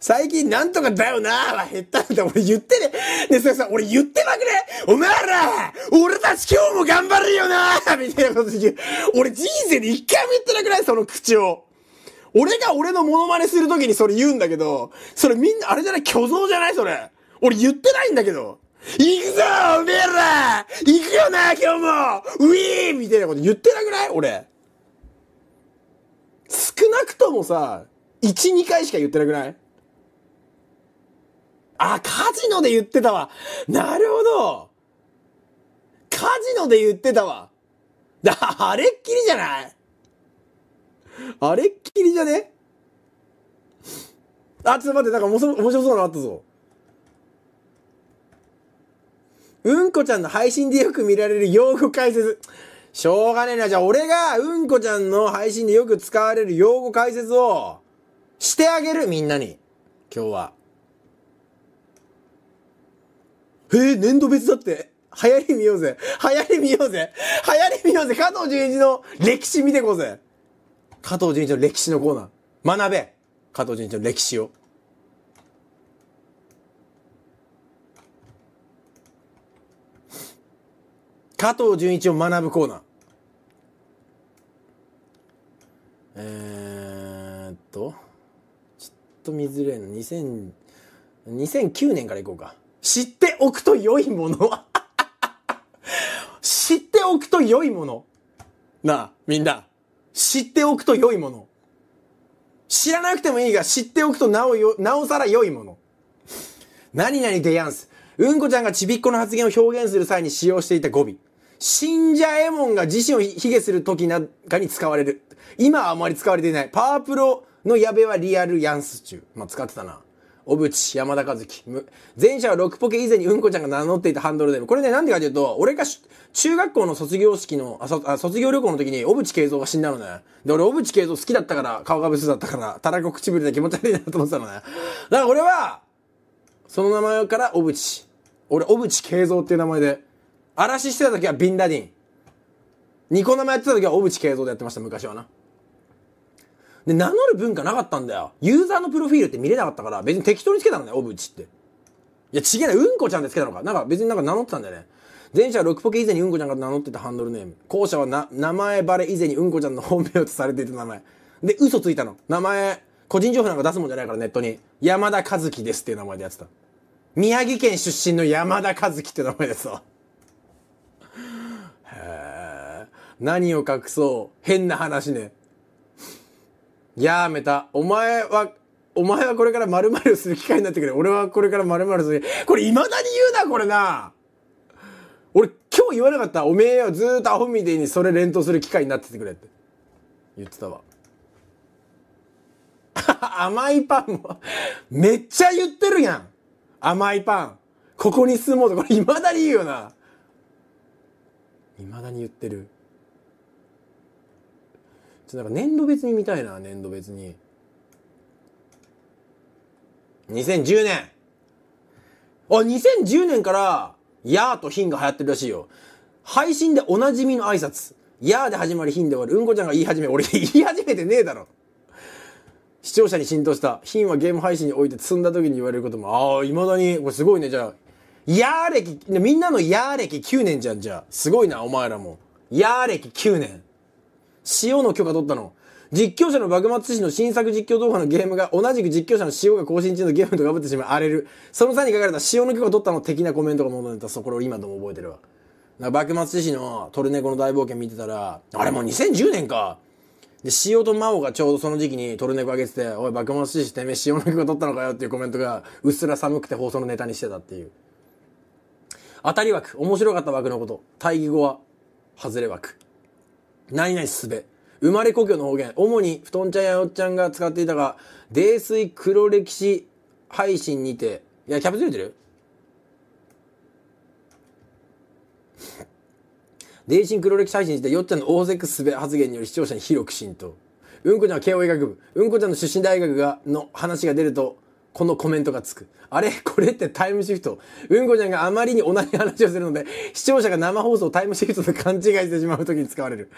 最近なんとかだよなは減ったんだ。俺言ってね。で、それさ、俺言ってまくれお前ら俺たち今日も頑張るよなみたいなこと言う。俺人生で一回も言ってなくないその口を。俺が俺のモノマネするときにそれ言うんだけど、それみんな、あれじゃない虚像じゃないそれ。俺言ってないんだけど。行くぞおめえら行くよな今日もウィーみたいなこと言ってなくない俺。少なくともさ、一、二回しか言ってなくないあ、カジノで言ってたわ。なるほど。カジノで言ってたわ。だ、あれっきりじゃないあれっきりじゃねあ、ちょっと待って、なんか面白面白そうなのあったぞ。うんこちゃんの配信でよく見られる用語解説。しょうがねえな。じゃあ俺がうんこちゃんの配信でよく使われる用語解説をしてあげる、みんなに。今日は。えー、年度別だって。流行り見ようぜ。流行り見ようぜ。流行り見ようぜ。加藤純一の歴史見てこうぜ。加藤純一の歴史のコーナー。学べ。加藤純一の歴史を。加藤純一を学ぶコーナー。えー、っと、ちょっと見づれんの。2000、2009年からいこうか。知っておくと良いもの 知っておくと良いもの。なあ、みんな。知っておくと良いもの。知らなくてもいいが、知っておくとなおよ、なおさら良いもの。何々でやんす。うんこちゃんがちびっこの発言を表現する際に使用していた語尾。信者えもんが自身を卑下する時なんかに使われる。今はあまり使われていない。パワープロの矢部はリアルヤンス中。まあ、使ってたな。小渕、山田和樹。前者は6ポケ以前にうんこちゃんが名乗っていたハンドルネーム。これね、なんでかというと、俺が中学校の卒業式の、あ卒業旅行の時に小渕慶三が死んだのね。で、俺小渕慶三好きだったから、顔がブスだったから、たらこ唇で気持ち悪いなと思ってたのね。だから俺は、その名前から小渕。俺、小渕慶三っていう名前で。嵐してた時はビンダディン。ニコ生やってた時は小渕慶三でやってました、昔はな。で、名乗る文化なかったんだよ。ユーザーのプロフィールって見れなかったから、別に適当につけたのね、オブチって。いや、ちげえな、うんこちゃんでつけたのか。なんか別になんか名乗ってたんだよね。前者は6ポケ以前にうんこちゃんが名乗ってたハンドルネーム。後者はな、名前バレ以前にうんこちゃんの本名とされていた名前。で、嘘ついたの。名前、個人情報なんか出すもんじゃないからネットに。山田和樹ですっていう名前でやってた。宮城県出身の山田和樹って名前でさ。へえ。何を隠そう。変な話ね。やめた。お前は、お前はこれから〇〇する機会になってくれ。俺はこれから〇〇する。これ未だに言うな、これな。俺、今日言わなかった。おめえはずーっとアホみてえにそれ連投する機会になっててくれって。言ってたわ。甘いパンもめっちゃ言ってるやん。甘いパン。ここに住もうと。これ未だに言うよな。未だに言ってる。ちょっとなんか年度別に見たいな、年度別に。2010年あ、2010年から、やーとヒンが流行ってるらしいよ。配信でおなじみの挨拶。やーで始まりヒンで終わる。うんこちゃんが言い始め、俺言い始めてねえだろ。視聴者に浸透した。ヒンはゲーム配信において積んだ時に言われることも、ああ、未だに、これすごいね、じゃあ。やー歴、みんなのやー歴9年じゃん、じゃあ。すごいな、お前らも。やー歴9年。塩の許可取ったの。実況者の幕末志士の新作実況動画のゲームが同じく実況者の塩が更新中のゲームとかぶってしまい荒れる。その際に書かれた塩の許可取ったの的なコメントが戻ってた。そこを今でも覚えてるわ。幕末志士のトルネコの大冒険見てたら、あれもう2010年か。で、塩と真央がちょうどその時期にトルネコ上げてて、おい、幕末志士てめえ塩の許可取ったのかよっていうコメントが、うっすら寒くて放送のネタにしてたっていう。当たり枠、面白かった枠のこと。対義語は、外れ枠。ないないすべ。生まれ故郷の方言。主に、布団ちゃんやおっちゃんが使っていたが、泥酔黒歴史配信にて、いや、キャプツれてる泥酔黒歴史配信にて、よっちゃんの大関すべ発言により視聴者に広く浸透。うんこちゃんは慶応医学部。うんこちゃんの出身大学が、の話が出ると、このコメントがつく。あれ これってタイムシフト。うんこちゃんがあまりに同じ話をするので、視聴者が生放送タイムシフトと勘違いしてしまう時に使われる。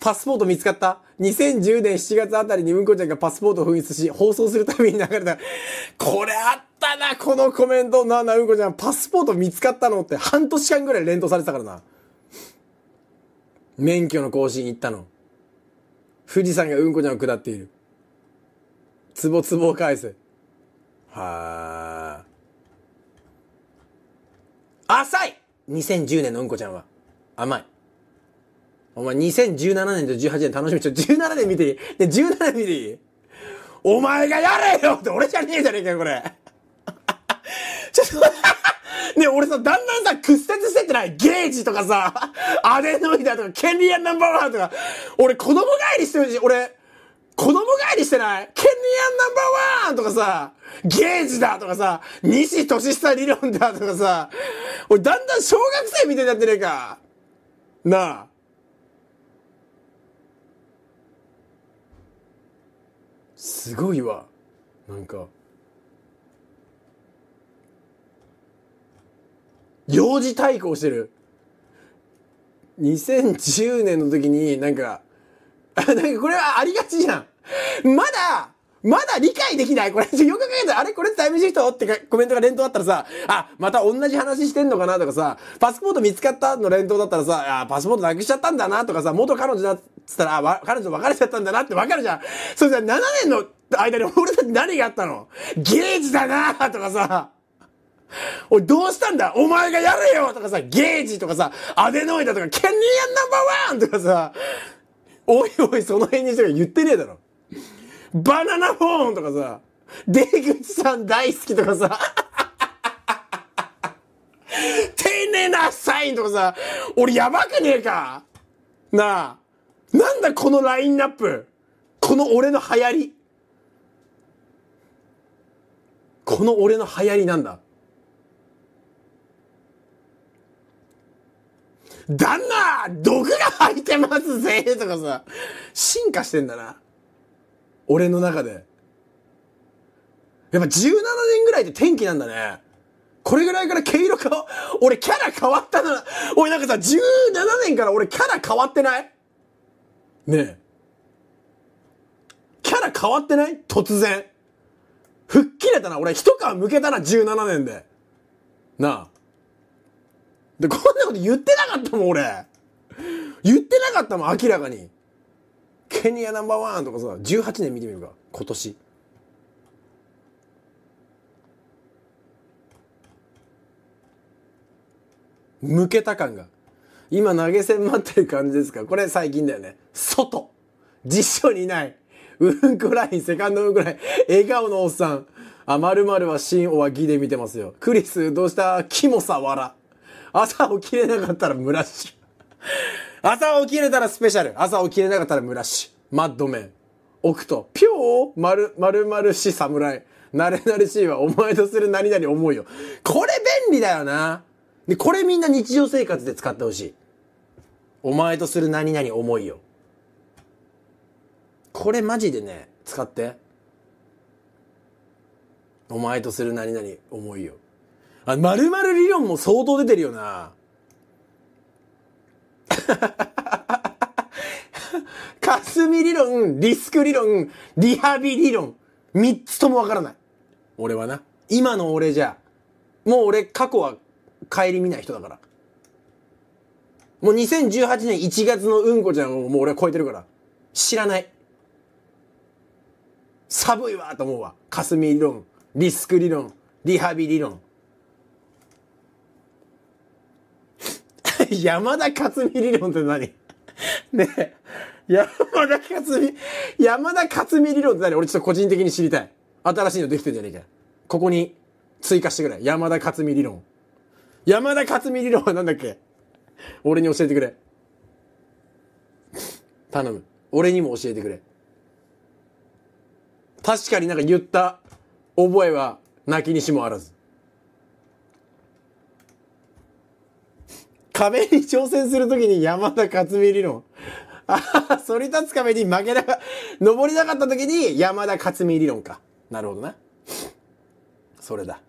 パスポート見つかった ?2010 年7月あたりにうんこちゃんがパスポートを紛失し、放送するたびに流れた。これあったな、このコメント。なあなあ、うんこちゃん、パスポート見つかったのって半年間ぐらい連投されてたからな。免許の更新行ったの。富士山がうんこちゃんを下っている。つぼつぼを返せ。はあ。浅い !2010 年のうんこちゃんは。甘い。お前2017年と18年楽しみ。ちょ、17年見ていいで、17年見ていいお前がやれよって俺じゃねえじゃねえかよ、これ。ちょっと、ね俺さ、だんだんさ、屈折してってないゲージとかさ、アデノイダとか、ケンリアンナンバーワンとか、俺子供帰りしてるし、俺、子供帰りしてないケニアンナンバーワンとかさ、ゲージだとかさ、西年下理論だとかさ、俺だんだん小学生みたいになってねえか。なあ。すごいわ。なんか。幼児対抗してる。2010年の時になんか、なんかこれはありがちじゃん。まだ、まだ理解できないこれ、よく考えたら、あれこれタイムシフトってコメントが連投あったらさ、あ、また同じ話してんのかなとかさ、パスポート見つかったの連投だったらさ、あ、パスポートなくしちゃったんだなとかさ、元彼女だっつったら、あ、彼女別れちゃったんだなってわかるじゃん。それさ、7年の間に俺たち何があったのゲージだなとかさ、おい、どうしたんだお前がやれよとかさ、ゲージとかさ、アデノイドとか、ケニアンナンバーワンとかさ、おいおい、その辺にしてか言ってねえだろ。バナナフォーンとかさ、出口さん大好きとかさ、丁寧なサインとかさ、俺やばくねえかなあ、なんだこのラインナップ。この俺の流行り。この俺の流行りなんだ。旦那毒が入ってますぜとかさ、進化してんだな。俺の中で。やっぱ17年ぐらいで天気なんだね。これぐらいから毛色変わ、俺キャラ変わったな。俺なんかさ、17年から俺キャラ変わってないねえ。キャラ変わってない突然。吹っ切れたな。俺一皮むけたな、17年で。なあ。で、こんなこと言ってなかったもん、俺。言ってなかったもん、明らかに。ケニアナンバーワンとかさ、18年見てみるか、今年。向けた感が。今投げ銭待ってる感じですかこれ最近だよね。外。実証にいない。うんこライン、セカンドうんこライン。笑顔のおっさん。あ、まるはシンおはギで見てますよ。クリス、どうしたキモさ、わら。朝起きれなかったらムラッシュ。朝起きれたらスペシャル。朝起きれなかったらムラッシュ。マッドメン。置くと、ぴょーまる、まるまるし侍。なれなれしいわ。お前とする何々思いよ。これ便利だよな。で、これみんな日常生活で使ってほしい。お前とする何々思いよ。これマジでね、使って。お前とする何々思いよ。あ、まるまる理論も相当出てるよな。霞理論、リスク理論、リハビ理論。三つともわからない。俺はな。今の俺じゃ。もう俺過去は顧みない人だから。もう2018年1月のうんこちゃんをもう俺は超えてるから。知らない。寒いわと思うわ。霞理論、リスク理論、リハビ理論。山田勝美理論って何 ね山田勝美、山田勝美理論って何俺ちょっと個人的に知りたい。新しいのできてんじゃねえか。ここに追加してくれ。山田勝美理論。山田勝美理論は何だっけ俺に教えてくれ。頼む。俺にも教えてくれ。確かになんか言った覚えは泣きにしもあらず。壁に挑戦するときに山田勝美理論。あそり立つ壁に負けな登りなかったときに山田勝美理論か。なるほどな。それだ。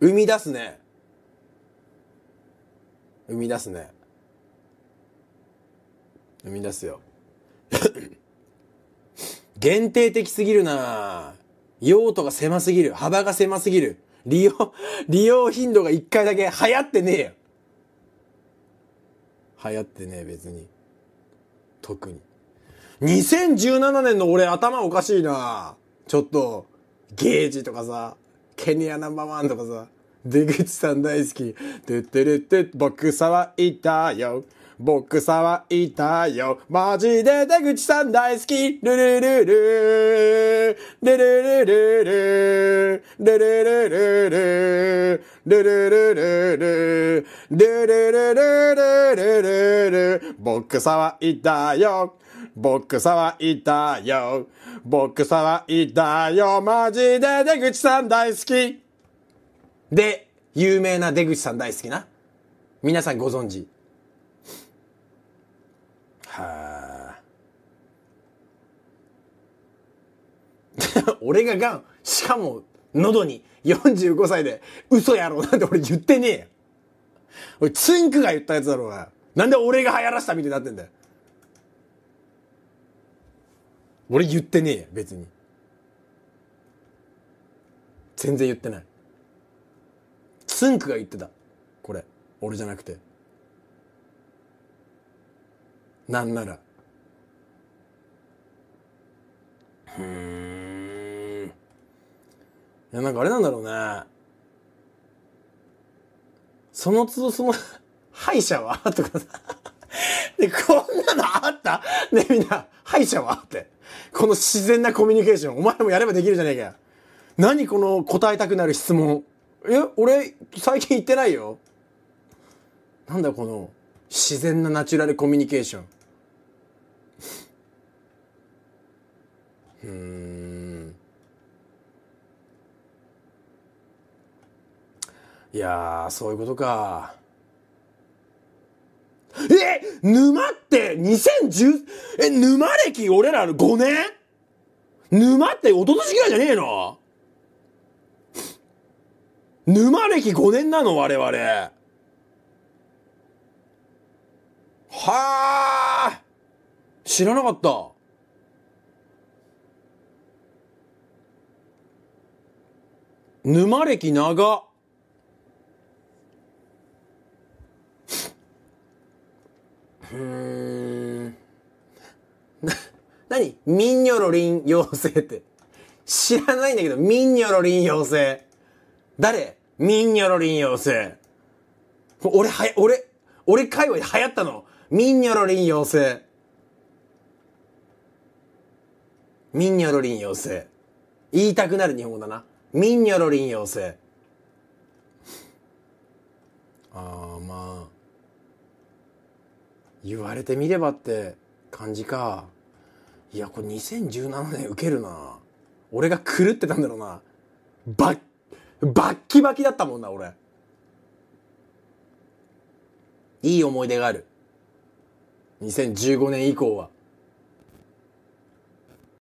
生み出すね。生み出すね。生み出すよ。限定的すぎるな用途が狭すぎる。幅が狭すぎる。利用、利用頻度が一回だけ流行ってねえよ。流行ってね別に特に2017年の俺頭おかしいなちょっとゲージとかさケニアナンバーワンとかさ出口さん大好きてってれって僕はいたよ僕はいたよ。マジで出口さん大好き。ルルルルルルルルルルルルルルルルルルル、ルルルルルルルル、僕はいたよ。サはいたよ。ボクサはいたよ。マジで出口さん大好き。で、有名な出口さん大好きな。皆さんご存知。はあ。俺がガン。しかも、喉に45歳で嘘やろなんて俺言ってねえよ。俺、ツンクが言ったやつだろうが。なんで俺が流行らしたみたいになってんだよ。俺言ってねえ別に。全然言ってない。ツンクが言ってた。これ。俺じゃなくて。なんなら。うん。いや、なんかあれなんだろうね。その都度その、歯医者は とかさ。で、こんなのあったね、みんな、歯医者はって。この自然なコミュニケーション。お前もやればできるじゃねえかよ。何この答えたくなる質問。え、俺、最近言ってないよ。なんだこの、自然なナチュラルコミュニケーション。うん。いやそういうことか。え沼って2010、え、沼歴俺らの5年沼って一昨年ぐらいじゃねえの沼歴5年なの我々。はあ知らなかった。沼歴長。うん。な、なにミンニョロリン妖精って。知らないんだけど、ミンニョロリン妖精。誰ミンニョロリン妖精。俺はや、俺、俺界隈で流行ったの。ミンニョロリン妖精。ミンニョロリン妖精。言いたくなる日本語だな。ミンニョロリン妖精。あーまあ。言われてみればって感じかいやこれ2017年ウケるな俺が狂ってたんだろうなバッバッキバキだったもんな俺いい思い出がある2015年以降は